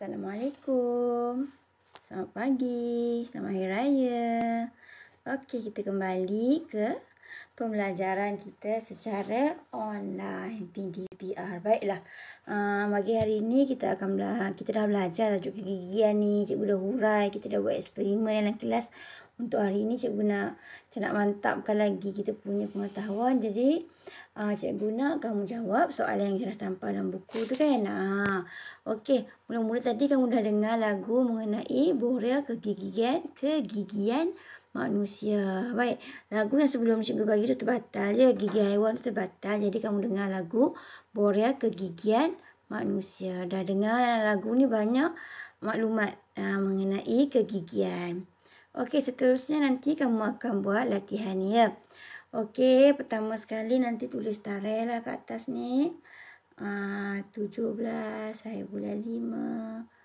Assalamualaikum. Selamat pagi. Selamat Hari Raya. Okey, kita kembali ke pembelajaran kita secara online PDPR. Baiklah. Ah, bagi hari ini kita akan kita dah belajar tajuk kegigian ni. Cikgu dah hurai, kita dah buat eksperimen dalam kelas. Untuk hari ini cikgu nak kita nak mantapkan lagi kita punya pengetahuan. Jadi uh, cikgu nak kamu jawab soalan yang kira tanpa dalam buku tu kan. Ha. Okey, mula-mula tadi kamu dah dengar lagu mengenai Borea kegigian kegigian, kegigian manusia. Baik, lagu yang sebelum cikgu bagi tu terbatal ya. Gigi haiwan tu terbatal. Jadi kamu dengar lagu Borea Kegigian Manusia. Dah dengar lagu ni banyak maklumat uh, mengenai kegigian. Okey, seterusnya nanti kamu akan buat latihan ya. Okey, pertama sekali nanti tulis tarikh lah kat atas ni. Ah, uh, 17, hari bulan 5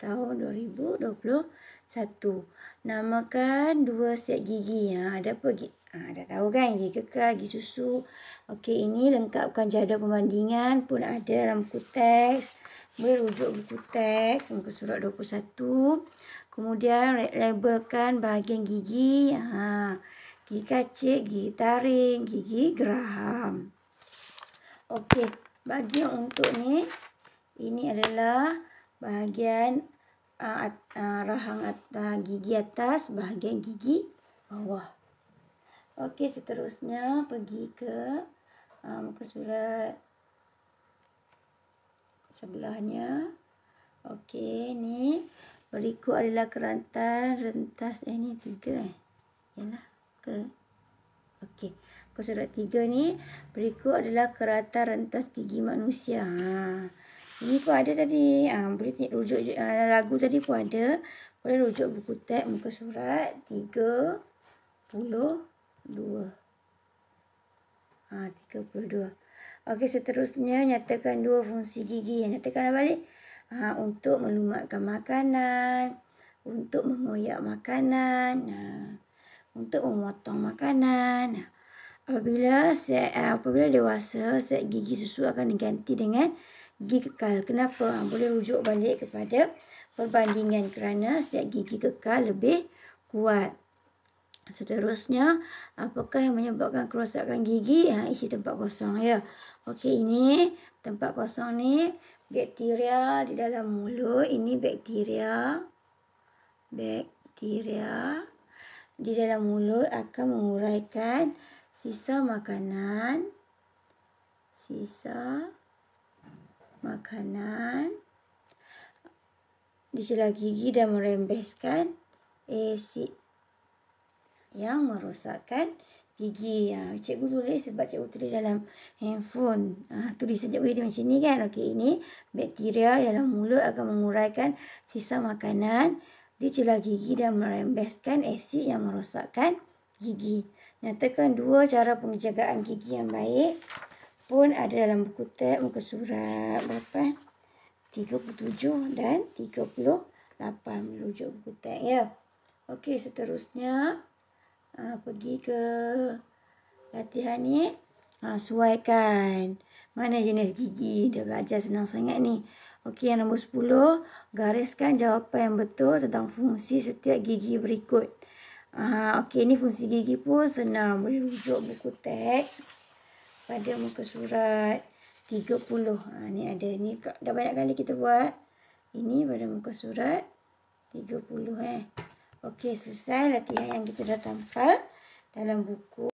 tahun 2021. Namakan dua set gigi. Ha, ada apa? Ha, dah tahu kan gigi kekal, gigi susu. Okey, ini lengkapkan jadual pembandingan pun ada dalam buku teks. Boleh rujuk buku teks muka surat 21. Kemudian labelkan bahagian gigi. Ha, gigi kacik, gigi taring, gigi geraham. Okey, bagi yang untuk ni. Ini adalah bahagian uh, at, uh, rahang atas ah, gigi atas, bahagian gigi bawah. Okey, seterusnya pergi ke uh, muka surat sebelahnya. Okey, ni berikut adalah kerantan rentas. Eh, ni tiga eh. Yalah, ke? Okey. Muka surat tiga ni berikut adalah kerantan rentas gigi manusia. Haa. Ini pun ada tadi. Ha, boleh tengok rujuk ha, lagu tadi pun ada. Boleh rujuk buku teks muka surat 32. Ha, 32. Okey, seterusnya nyatakan dua fungsi gigi. Nyatakan balik. Ha, untuk melumatkan makanan. Untuk mengoyak makanan. Ha, untuk memotong makanan. Ha. Apabila set, apabila dewasa, set gigi susu akan diganti dengan gigi kekal. Kenapa? Ah, boleh rujuk balik kepada perbandingan kerana setiap gigi kekal lebih kuat. Seterusnya, apakah yang menyebabkan kerosakan gigi? Ha, isi tempat kosong ya. Okey, ini tempat kosong ni bakteria di dalam mulut. Ini bakteria. Bakteria di dalam mulut akan menguraikan sisa makanan. Sisa makanan makanan. di Dicela gigi dan merembeskan asid yang merosakkan gigi. ha, cikgu tulis sebab cikgu tulis dalam handphone. ha, tulis sejak dia macam ni kan. Okey, ini bakteria dalam mulut akan menguraikan sisa makanan di celah gigi dan merembeskan asid yang merosakkan gigi. Nyatakan dua cara penjagaan gigi yang baik pun ada dalam buku teks muka surat berapa? 37 dan 38 merujuk buku teks ya. Okey, seterusnya uh, pergi ke latihan ni. Ha, suaikan. Mana jenis gigi? Dia belajar senang sangat ni. Okey, yang nombor 10. Gariskan jawapan yang betul tentang fungsi setiap gigi berikut. Ha, Okey, ni fungsi gigi pun senang. Boleh rujuk buku teks pada muka surat 30. Ha, ni ada. Ni dah banyak kali kita buat. Ini pada muka surat 30 eh. Okey, selesai latihan yang kita dah tampal dalam buku.